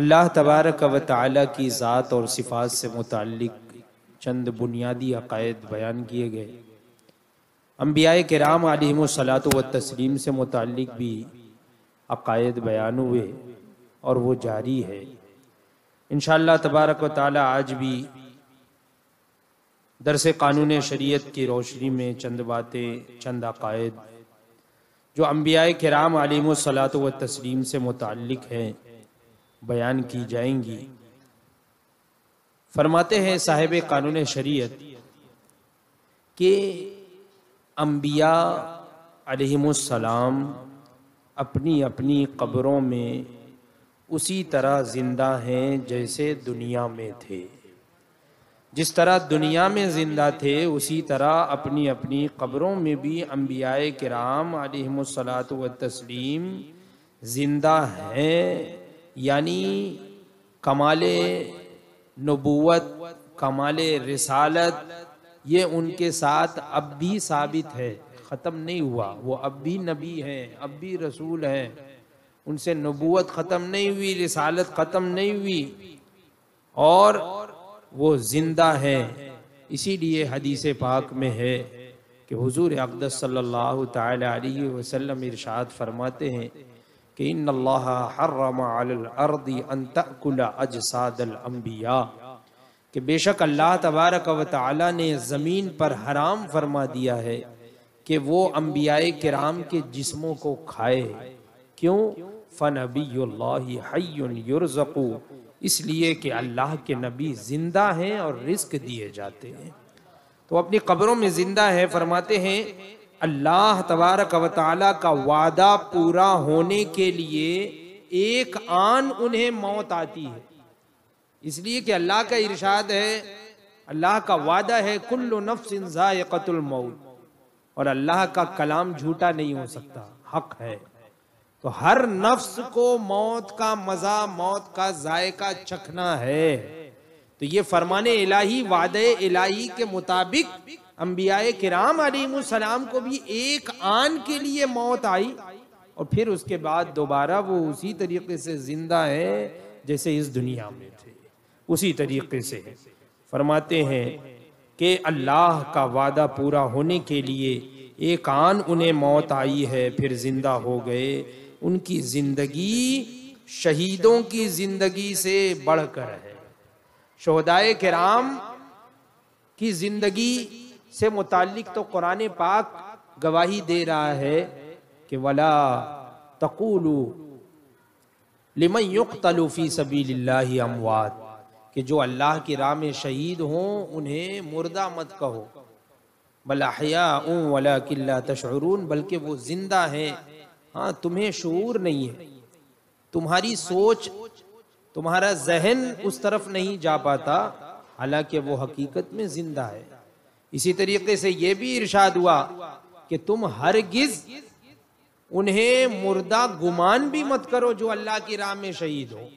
अल्लाह तबारक व ताली की ज़ात और सिफात से मुतक चंद बुनियादी अकायद बयान किए गए अम्बिया राम आलिम सलात व तस्लीम से मुतक भी अकायद बयान हुए और वो जारी है इन तबारक व ताली आज भी दरस कानून शरीयत की रोशनी में चंद बातें चंद अकायद जो अम्बिया राम आलिम सलात व तस्लीम से मुतक हैं बयान की जाएंगी फरमाते हैं साहेब कानून शरीयत के अम्बिया सलाम अपनी अपनी कब्रों में उसी तरह ज़िंदा हैं जैसे दुनिया में थे जिस तरह दुनिया में ज़िंदा थे उसी तरह अपनी अपनी कब्रों में भी अम्बिया कराम सलात व तस्लीम ज़िंदा हैं यानी कमाल नबूत कमाल रसालत ये उनके साथ अब भी साबित है ख़त्म नहीं हुआ वो अब भी नबी हैं अब भी रसूल हैं उनसे नबूत ख़त्म नहीं हुई रसालत ख़त्म नहीं हुई और वो ज़िंदा हैं इसीलिए हदीस पाक में है कि हुजूर अकदस सल्लल्लाहु अलैहि वसल्लम इरशाद फरमाते हैं कि इन हर्रमदी अनतकुला अजसादल अम्बिया कि बेशक अल्लाह तबारक व तआला ने ज़मीन पर हराम फरमा दिया है कि वो अम्बियाए कराम के जिस्मों को खाए क्यों फ़न फ़नबीज़कू इसलिए कि अल्लाह के नबी ज़िंदा हैं और रिस्क दिए जाते हैं तो अपनी कब्रों में ज़िंदा है फरमाते हैं अल्लाह तबारक वाली का वादा पूरा होने के लिए एक आन उन्हें मौत आती है इसलिए कि अल्लाह का इरशाद है अल्लाह का वादा है कुल्लु नफ्स इंजाकतुल मौत और अल्लाह का कलाम झूठा नहीं हो सकता हक है तो हर नफ्स को मौत का मजा मौत का जायका चखना है तो ये फरमाने इलाही वादे इलाही के मुताबिक के किराम सलाम को भी एक आन के लिए मौत आई और फिर उसके बाद दोबारा वो उसी तरीके से जिंदा है जैसे इस दुनिया में थे उसी तरीके से है फरमाते हैं कि अल्लाह का वादा पूरा होने के लिए एक आन उन्हें मौत आई है फिर जिंदा हो गए उनकी जिंदगी शहीदों की जिंदगी से बढ़कर है शहदाय कराम की जिंदगी से मुतालिक तो कुरान पाक गवाही दे रहा है कि वला तकूलू लिमन युक तलुफी सबी अमवात कि जो अल्लाह की राह में शहीद हों उन्हें मुर्दा मत कहो बलाहया ऊँ वला किल्ला तशरून बल्कि वो ज़िंदा हैं हाँ तुम्हें शूर नहीं है तुम्हारी सोच तुम्हारा जहन उस तरफ नहीं जा पाता हालांकि वो हकीकत में ज़िंदा है इसी तरीके से यह भी इर्शाद हुआ कि तुम गिज उन्हें मुर्दा गुमान भी मत करो जो अल्लाह की राह में शहीद हो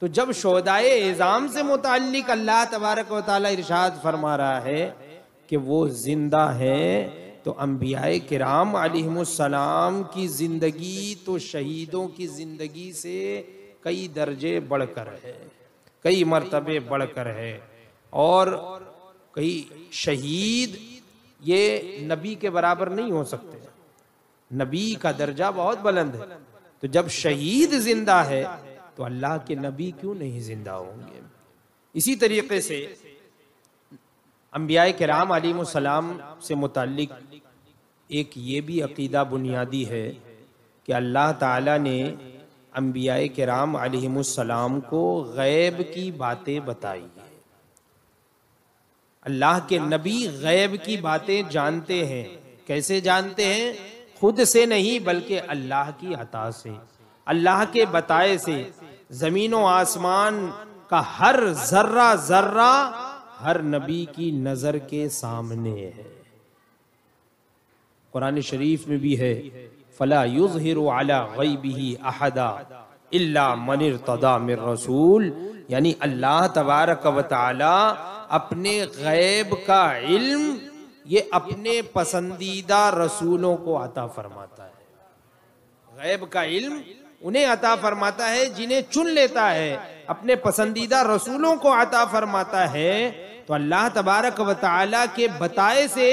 तो जब शोदाए एजाम से मुतक अल्लाह तबारक वाली इर्शाद फरमा रहा है कि वो जिंदा है तो अम्बियाए कराम आलिमसलाम की ज़िंदगी तो शहीदों की ज़िंदगी से कई दर्जे बढ़कर है कई मरतबे बढ़कर है और कई शहीद ये नबी के बराबर नहीं हो सकते नबी का दर्जा बहुत बुलंद है तो जब शहीद जिंदा है तो अल्लाह के नबी क्यों नहीं जिंदा होंगे इसी तरीके से अम्बिया राम आलिम सलाम से मुतल एक ये भी अकीदा बुनियादी है कि अल्लाह ताला ने अम्बिया राम आलिम सलाम को गैब की बातें बताई अल्लाह के नबी गैब की बातें जानते हैं कैसे जानते हैं खुद से नहीं बल्कि अल्लाह की अता से अल्लाह के बताए से जमीन व आसमान का हर जर्रा जर्रा हर नबी की नजर के सामने है कुरान शरीफ में भी है फला युज हिर अला गई अहदा इल्ला मनिर तदा मिर रसूल यानी अल्लाह तबारक वाली अपने गैब का इल्म ये अपने पसंदीदा रसूलों को अता फरमाता है गैब का इल्म उन्हें अता फरमाता है जिन्हें चुन लेता है अपने पसंदीदा रसूलों को अता फरमाता है तो अल्लाह तबारक वाली के बताए से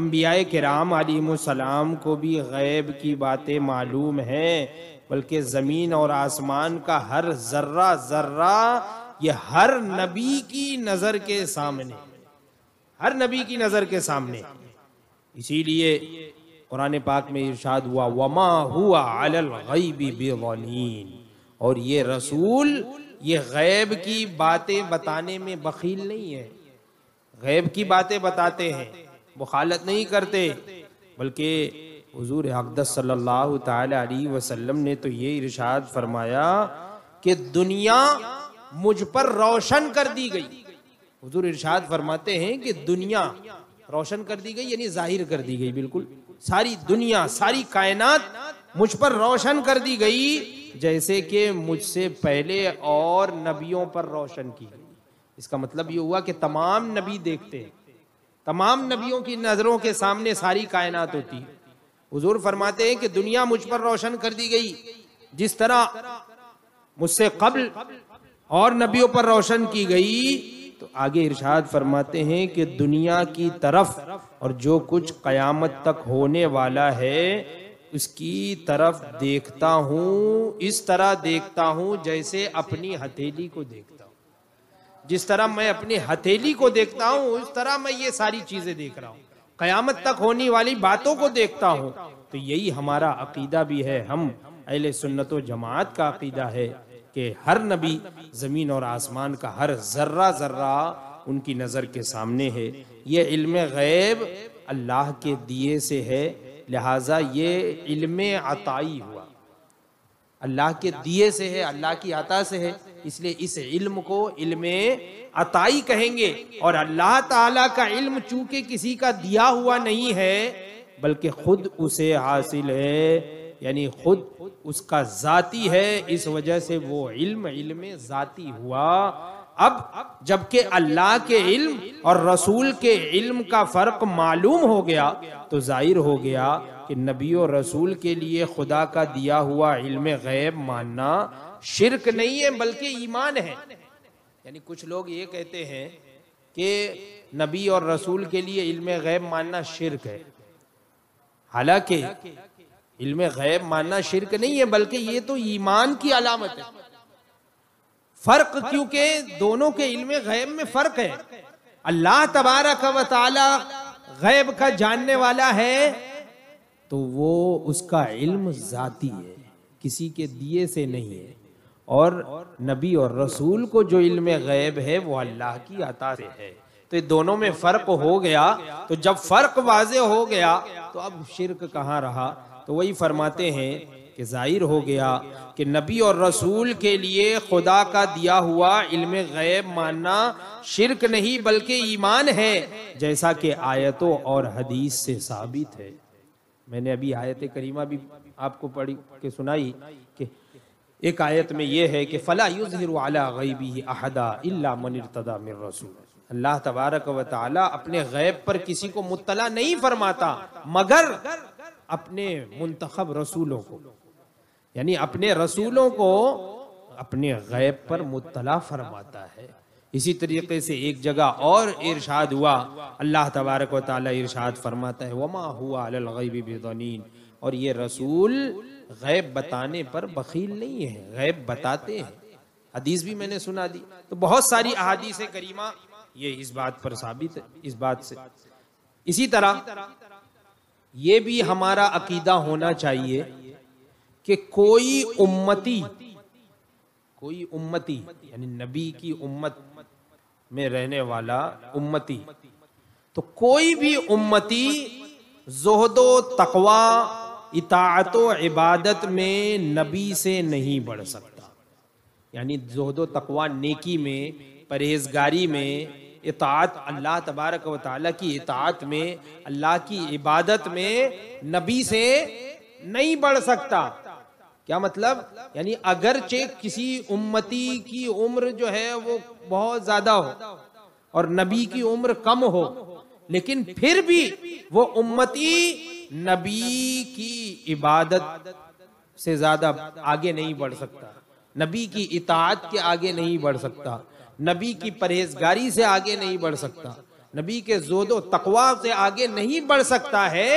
अम्बिया राम आलिम सलाम को भी गैब की बातें मालूम हैं बल्कि ज़मीन और आसमान का हर जर्रा जर्रा ये हर नबी की नज़र के सामने हर नबी की नज़र के सामने इसीलिए कुरान पाक में इर्शाद हुआ वमा हुआ अलल और ये रसूल ये गैब की बातें बताने में बखील नहीं है गैब की बातें बताते हैं मुखालत नहीं करते बल्कि हजूर अकदस वसल्लम ने तो ये इरशाद फरमाया कि दुनिया मुझ पर रोशन कर दी गई हजूर इरशाद फरमाते हैं कि दुनिया रोशन कर दी गई यानी जाहिर कर दी गई बिल्कुल सारी दुनिया सारी कायनात मुझ पर रोशन कर दी गई जैसे कि मुझसे पहले और नबियों पर रोशन की गई इसका मतलब ये हुआ कि तमाम नबी देखते हैं तमाम नबियों की नज़रों के सामने सारी कायनात होती है हुजूर फरमाते हैं कि दुनिया मुझ पर रोशन कर दी गई जिस तरह मुझसे कबल और नबियों पर रोशन की गई तो आगे इरशाद फरमाते हैं कि दुनिया की तरफ और जो कुछ कयामत तक होने वाला है उसकी तरफ देखता हूँ इस तरह देखता हूँ जैसे अपनी हथेली को देखता हूँ जिस तरह मैं अपनी हथेली को देखता हूँ उस तरह मैं ये सारी चीजें देख रहा हूँ कयामत तक होने वाली बातों को देखता हूँ तो यही हमारा अकीदा भी है हम अहले सुन्नत जमात का अकीदा है कि हर नबी ज़मीन और आसमान का हर जर्रा जर्रा उनकी नज़र के सामने है ये इल्म गैब अल्लाह के दिए से है लिहाजा ये इल्म अताई हुआ अल्लाह के दिए से है अल्लाह की अता से है इसलिए इस इल्म को इल्म अताई कहेंगे और अल्लाह ताला का इल्म चूंकि किसी का दिया हुआ नहीं है बल्कि खुद उसे हासिल है यानी खुद उसका जाती है इस वजह से वो इल्म इल्म जाती हुआ अब जबकि अल्लाह के इल्म और रसूल के इल्म का फर्क मालूम हो गया तो जाहिर हो गया कि नबी और रसूल के लिए खुदा का दिया हुआ इल्म गैब मानना शिरक नहीं है बल्कि ईमान है यानी कुछ लोग ये कहते हैं कि नबी और रसूल के लिए इल्म गैब मानना शिरक है हालांकि इल्म गैब मानना शिरक नहीं है बल्कि ये तो ईमान की अलामत है फर्क क्योंकि दोनों के इल्म गैब में फर्क है अल्लाह तबारक व वाला गैब का जानने वाला है तो वो उसका इल्म जाती है किसी के दिए से नहीं है और नबी और रसूल को जो इल्म गैब है वो अल्लाह की अता से है तो ये दोनों में फर्क हो गया तो जब फर्क वाजे हो गया तो अब शिरक कहाँ रहा तो वही फरमाते हैं कि ज़ाहिर हो गया कि नबी और रसूल के लिए खुदा का दिया हुआ इल्म गैब मानना शिरक नहीं बल्कि ईमान है जैसा कि आयतों और हदीस से साबित है मैंने अभी आयत करीमा भी आपको पढ़ी के सुनाई कि एक आयत में यह है कि फ़ला युजहरला गैबी अहदा इल्ला मनरतदा मिर रसूल अल्लाह तबारक व ताली अपने गैब पर किसी को मुतला नहीं फरमाता मगर अपने मुंतखब रसूलों को यानी अपने रसूलों को अपने गैब पर मुतला फरमाता है इसी तरीके से एक जगह और इरशाद हुआ अल्लाह तबारक व इरशाद फरमाता है वमा हुआ बेदनीन और ये रसूल गैब बताने पर बखील नहीं है गैब बताते हैं हदीस भी मैंने सुना दी तो बहुत सारी अहादीस करीमा ये इस बात पर साबित इस बात से इसी तरह ये भी हमारा अकीदा होना चाहिए कि कोई उम्मती कोई उम्मती यानी नबी की उम्मत में रहने वाला उम्मती तो कोई भी उम्मती जोहदो तकवा इतात इबादत में नबी से नहीं बढ़ सकता यानी जोहदो तकवा नेकी में परहेजगारी में इतात अल्लाह तबारक व ताला की इतात में अल्लाह की इबादत में नबी से नहीं बढ़ सकता क्या मतलब यानी अगरचे किसी उम्मती की उम्र जो है वो बहुत ज्यादा हो और नबी की उम्र कम हो लेकिन फिर भी वो उम्मती नबी की इबादत से ज्यादा आगे नहीं बढ़ सकता नबी की इतात के आगे नहीं बढ़ सकता नबी की परहेजगारी से आगे नहीं बढ़ सकता नबी के जोदो तकवा से आगे नहीं बढ़ सकता है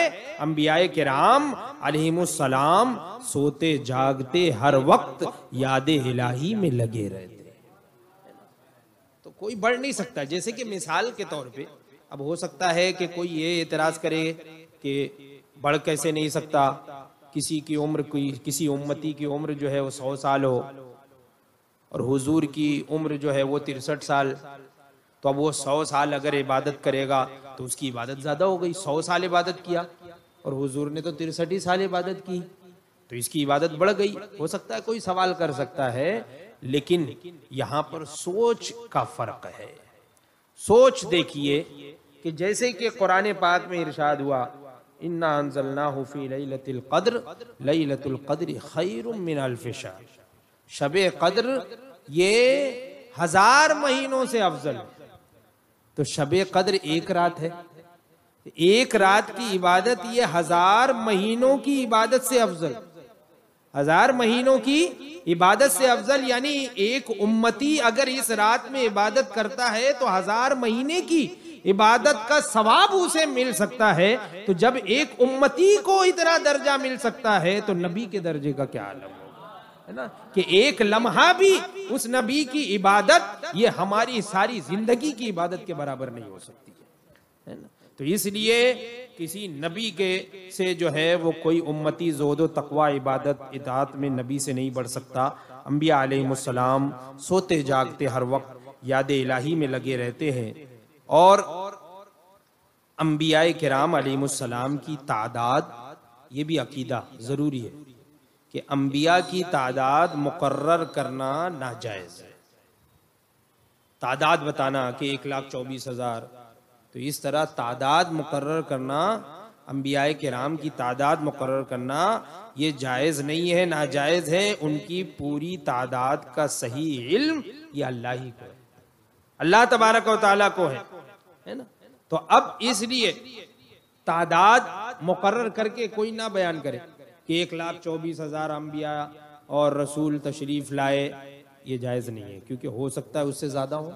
अम्बिया के राम अलहलाम सोते जागते हर वक्त याद हिलाही में लगे रहते तो कोई बढ़ नहीं सकता जैसे कि मिसाल के तौर पे अब हो सकता है कि कोई ये एतराज करे कि बढ़ कैसे नहीं सकता किसी की उम्र कोई किसी उम्मती की उम्र जो है वो सौ साल हो और हुजूर की उम्र जो है वो तिरसठ साल तो अब वो सौ साल अगर इबादत करेगा तो उसकी इबादत ज़्यादा हो गई सौ साल इबादत किया और हुजूर ने तो तिरसठ ही साल इबादत की तो इसकी इबादत बढ़ गई हो सकता है कोई सवाल कर सकता है लेकिन यहाँ पर सोच का फर्क है सोच देखिए कि जैसे कि कुरान पाक में इर्शाद हुआ इन्ना अनजलना हुफी कद्र खैर शब कद्र ये हजार महीनों से अफजल है तो शब कदर एक रात है एक रात की इबादत ये हजार महीनों की इबादत से अफजल हजार महीनों की इबादत से अफजल यानी एक उम्मती अगर इस रात में इबादत करता है तो हजार महीने की इबादत का सवाब उसे मिल सकता है तो जब एक उम्मती को इतना दर्जा मिल सकता है तो नबी के दर्जे का क्या आलम है ना कि एक लम्हा भी उस नबी की इबादत ये हमारी सारी जिंदगी की इबादत के बराबर नहीं हो सकती है ना तो इसलिए किसी नबी के से जो है वो कोई उम्मती जोदो तकवा इबादत इतात में नबी से नहीं बढ़ सकता अम्बिया आलम सोते जागते हर वक्त याद इलाही में लगे रहते हैं और अम्बिया कराम आलम की तादाद ये भी अकीदा ज़रूरी है कि अम्बिया की तादाद मुकर्र करना नाजायज़ है तादाद बताना कि एक लाख चौबीस हज़ार तो इस तरह तादाद मुकर्र करना अम्बिया राम की तादाद मुकर्र करना ये जायज़ नहीं है नाजायज़ है उनकी पूरी तादाद का सही इल्म ये अल्लाह ही को है अल्लाह तबारक वाली को है है ना तो अब इसलिए तादाद मुकर्र करके कोई ना बयान करे एक लाख चौबीस हजार अम्बिया और रसूल तशरीफ लाए ये जायज़ नहीं है क्योंकि हो सकता है उससे ज़्यादा हो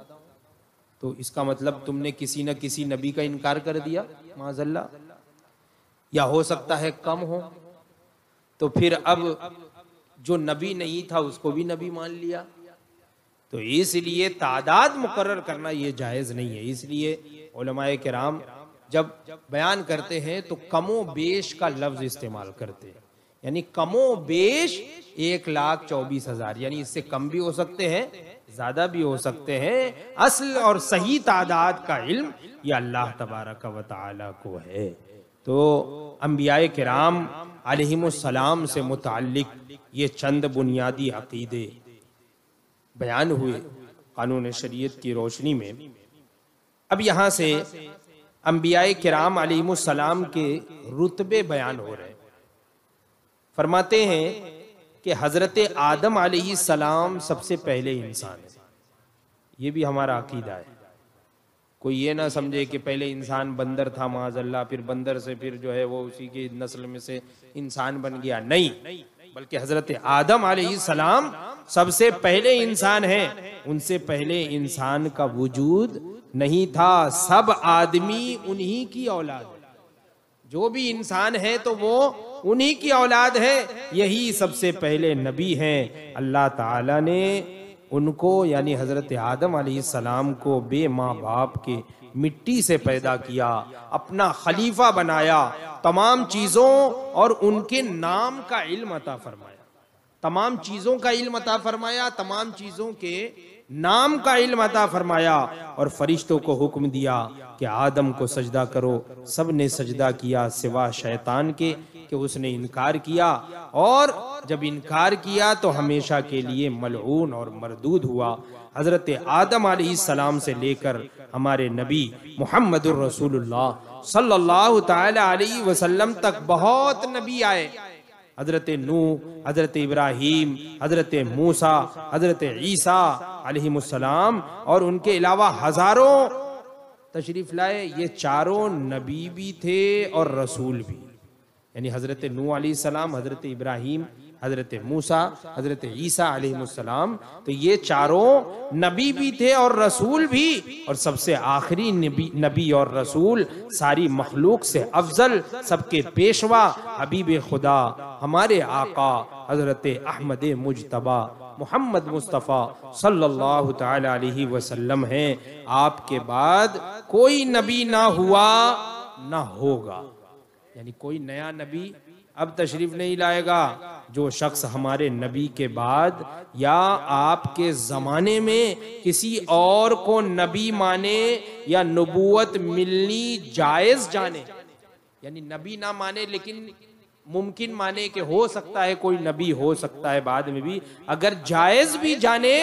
तो इसका मतलब तुमने किसी न किसी नबी का इनकार कर दिया माजल्ला या हो सकता है कम हो तो फिर अब जो नबी नहीं था उसको भी नबी मान लिया तो इसलिए तादाद मुकर करना ये जायज़ नहीं है इसलिए ओलमाए कराम जब बयान करते हैं तो कमो बेश का लफ्ज़ इस्तेमाल करते हैं यानी कमो बेश एक लाख चौबीस हजार यानी इससे कम भी हो सकते हैं ज्यादा भी हो सकते हैं असल और सही तादाद का इल्म ये अल्लाह तबारक व को है तो अम्बिया कराम सलाम से मुतक ये चंद बुनियादी अकीदे बयान हुए कानून शरीयत की रोशनी में अब यहाँ से अम्बिया कराम सलाम के रुतबे बयान हो रहे हैं फरमाते हैं कि हज़रत आदम सलाम सबसे पहले इंसान है ये भी हमारा अकीदा है कोई ये ना समझे कि पहले इंसान बंदर था माजल्ला फिर बंदर से फिर जो है वो उसी की नस्ल में से इंसान बन गया नहीं बल्कि हजरत आदम सलाम सबसे पहले इंसान है उनसे पहले इंसान का वजूद नहीं था सब आदमी उन्हीं की औलाद जो भी इंसान है तो वो उन्हीं की औलाद है यही सबसे पहले नबी हैं अल्लाह ताला ने उनको यानी हज़रत आदम सलाम को बे माँ बाप के मिट्टी से पैदा किया अपना खलीफा बनाया तमाम चीज़ों और उनके नाम का इल्म अता फरमाया तमाम चीज़ों का इल्म अता फरमाया तमाम चीज़ों के नाम का इल्म अता फरमाया और फरिश्तों को हुक्म दिया कि आदम को सजदा करो सब ने सजदा किया सिवा शैतान के कि उसने इनकार किया और जब इनकार किया तो हमेशा के लिए मलून और मरदूद हुआ हज़रत आदम सलाम से लेकर हमारे नबी मोहम्मद रसूलुल्लाह सल्लल्लाहु अलैहि वसल्लम तक बहुत नबी आए हज़रत नू हज़रत इब्राहिम हज़रत मूसा हज़रत ईसा अलैहिस्सलाम और उनके अलावा हजारों तशरीफ लाए ये चारों नबी भी थे और रसूल भी यानी हज़रत नू सलाम हज़रत इब्राहिम हज़रत मूसा हज़रत ईसा तो ये चारों नबी भी थे और रसूल भी और सबसे आखिरी नबी नबी और रसूल सारी मखलूक से अफजल सबके पेशवा हबीब खुदा हमारे आका हज़रत अहमद मुजतबा मोहम्मद मुस्तफ़ा सल्लल्लाहु ताला अलैहि वसल्लम हैं आपके बाद कोई नबी ना हुआ ना होगा यानी कोई नया नबी अब तशरीफ नहीं लाएगा जो शख्स हमारे नबी के बाद या आपके ज़माने में किसी और को नबी माने या नबूत मिलनी जायज़ जाने यानी नबी ना माने लेकिन मुमकिन माने कि हो सकता है कोई नबी हो सकता है बाद में भी अगर जायज भी जाने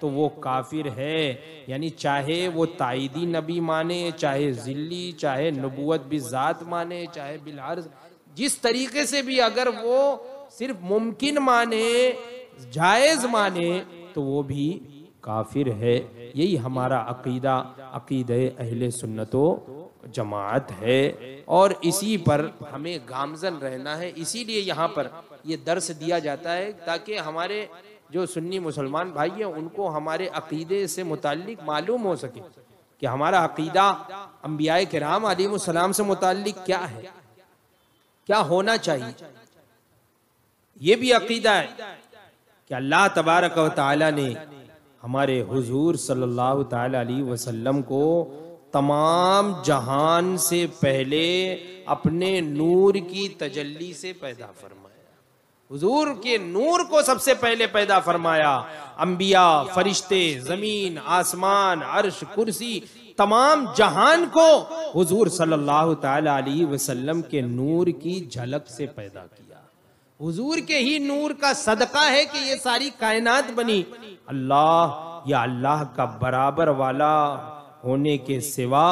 तो वो काफिर है यानी चाहे वो ताइदी नबी माने चाहे जिली चाहे नबूत भी ज़ात माने चाहे बिलार जिस तरीके से भी अगर वो सिर्फ मुमकिन माने जायज माने तो वो भी काफिर है यही हमारा अकीदा अकीद अहले सुन्नतों जमात है और इसी पर हमें गामजन रहना है इसीलिए यहाँ पर ये दर्स दिया जाता है ताकि हमारे जो सुन्नी मुसलमान भाई हैं उनको हमारे अकीदे से मुतक मालूम हो सके कि हमारा अकीदा अम्बिया कराम आलिम से मुतक क्या है क्या होना चाहिए ये भी अकीदा है कि अल्लाह तबारक वाली ने हमारे हुजूर सल्लल्लाहु अलैहि वसल्लम को तमाम जहान से पहले अपने नूर की तजल्ली से पैदा फरमाया हुजूर के नूर को सबसे पहले पैदा फरमाया अंबिया फरिश्ते जमीन आसमान अर्श कुर्सी तमाम जहान को हुजूर सल्लल्लाहु अलैहि वसल्लम के नूर की झलक से पैदा किया हुजूर के ही नूर का सदका है कि ये सारी कायनात बनी अल्लाह या अल्लाह का बराबर वाला होने के सिवा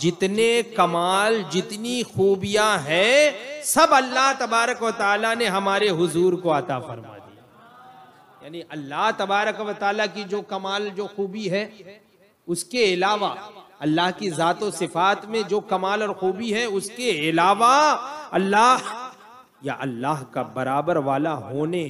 जितने कमाल जितनी खूबियां हैं सब अल्लाह तबारक वाली ने हमारे हुजूर को अता फरमा दिया यानी अल्लाह तबारक वाली की जो कमाल जो खूबी है उसके अलावा अल्लाह की ज़ात सिफात में जो कमाल और खूबी है उसके अलावा अल्लाह या अल्लाह का बराबर वाला होने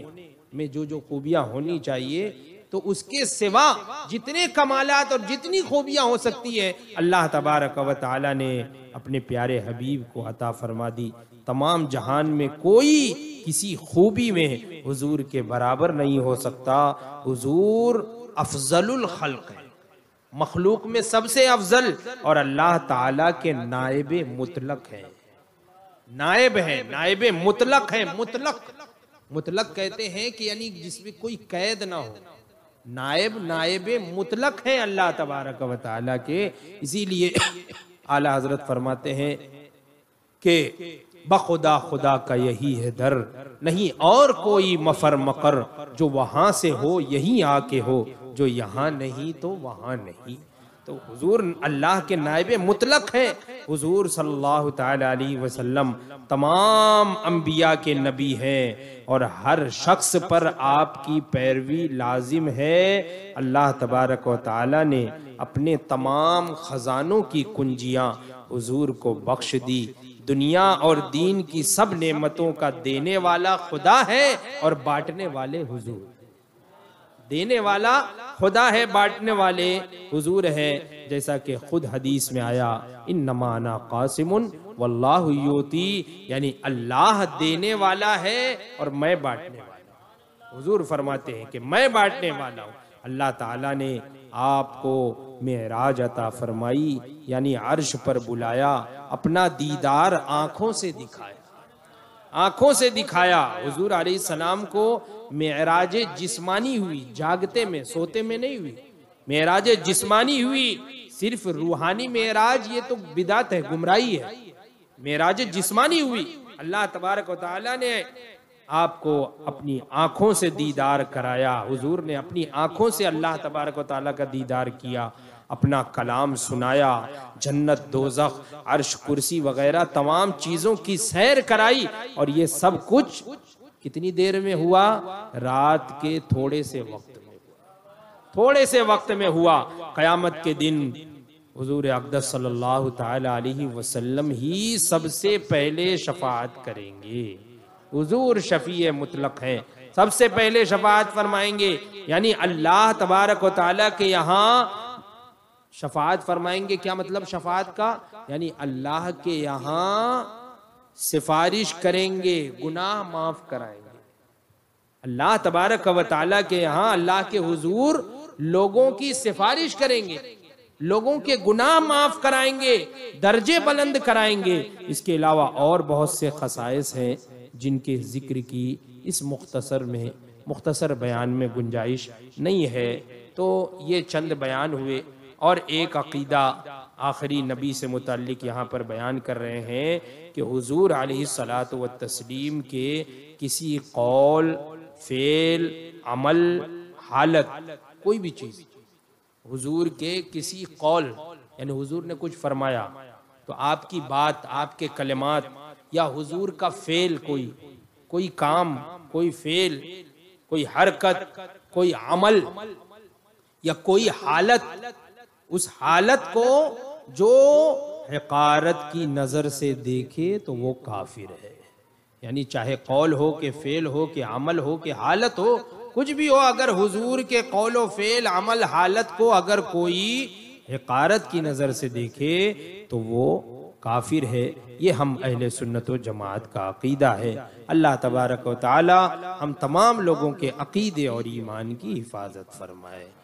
में जो जो खूबियां होनी चाहिए तो उसके सिवा जितने कमालत और जितनी खूबियां हो सकती हैं अल्लाह तबारक व ने अपने प्यारे हबीब को अता फरमा दी तमाम जहान में कोई किसी खूबी में हुजूर के बराबर नहीं हो सकता हुजूर अफजलुल खल्क है मखलूक में सबसे अफजल और अल्लाह ताला के नायब मुतलक है नायब है नायब मुतलक है मुतलक मुतलक कहते हैं कि यानी जिसमें कोई कैद ना हो नायब नायब मुतलक है अल्लाह तबारक व के इसीलिए आला हजरत फरमाते हैं कि बखुदा खुदा का यही है दर नहीं और कोई मफर मकर जो वहां से हो यहीं आके हो जो यहाँ नहीं तो वहां नहीं तो हुजूर अल्लाह के नायब मुतलक हैं हुजूर सल्लल्लाहु अलैहि वसल्लम तमाम अम्बिया के नबी हैं और हर शख्स पर आपकी पैरवी लाजिम है अल्लाह तबारक व ने अपने तमाम ख़जानों की कुंजियां हुजूर को बख्श दी दुनिया और दीन की सब नेमतों का देने वाला खुदा है और बांटने वाले हुजूर देने वाला खुदा है बांटने वाले हुजूर है जैसा कि खुद हदीस में आया इन नमाना कासिम वल्लाहती यानी अल्लाह देने वाला है और मैं बांटने वाला हुजूर फरमाते हैं कि मैं बांटने वाला हूँ अल्लाह ताला ने आपको मेराज अता फरमाई यानी अर्श पर बुलाया अपना दीदार आंखों से दिखाया आंखों से दिखाया हुजूर सलाम को मेराज जिस्मानी हुई जागते में सोते में नहीं हुई मेराज जिस्मानी हुई सिर्फ रूहानी मेराज ये तो बिदात है गुमराही है मेराज जिस्मानी हुई अल्लाह तबारक ने आपको अपनी आंखों से दीदार कराया हुजूर ने अपनी आंखों से अल्लाह तबारक ताली का दीदार किया अपना कलाम सुनाया जन्नत दोजख अर्श कुर्सी वगैरह तमाम चीज़ों की सैर कराई और ये सब कुछ कितनी देर में हुआ रात के थोड़े से वक्त में थोड़े से वक्त में हुआ कयामत के दिन हजूर अकदस सल्लल्लाहु अलैहि वसल्लम ही सबसे पहले शफात करेंगे हजूर शफी मुतलक है सबसे पहले शफात फरमाएंगे यानी अल्लाह तबारक ताली के यहाँ शफात फरमाएंगे क्या मतलब शफात का यानी अल्लाह के यहाँ सिफारिश करेंगे गुनाह माफ कराएंगे अल्लाह तबारक व के यहाँ अल्लाह के हुजूर लोगों की सिफारिश करेंगे लोगों के गुनाह माफ कराएंगे दर्जे बुलंद कराएंगे इसके अलावा और बहुत से खसाइस हैं जिनके जिक्र की इस मुख्तसर में मुख्तसर बयान में गुंजाइश नहीं है तो ये चंद बयान हुए और एक अकीदा आखिरी नबी से मुतल यहाँ पर बयान कर रहे हैं कि हुजूर सलात व तस्लीम के किसी कौल फेल अमल हालत कोई भी चीज़ हुजूर के किसी कौल यानी हुजूर ने कुछ फरमाया तो आपकी बात आपके कलमात या हुजूर का फेल कोई कोई काम कोई फेल कोई हरकत कोई अमल या कोई हालत उस हालत को जो हकारत की नज़र से देखे तो वो काफिर है यानी चाहे कौल हो के फेल हो के अमल हो के हालत हो कुछ भी हो अगर हुजूर के कौल फेल अमल हालत को अगर कोई हकारत की नज़र से देखे तो वो काफिर है ये हम अहल सुन्नत जमात का अकीदा है अल्लाह तबारक वाली हम तमाम लोगों के अकीदे और ईमान की हिफाजत फरमाए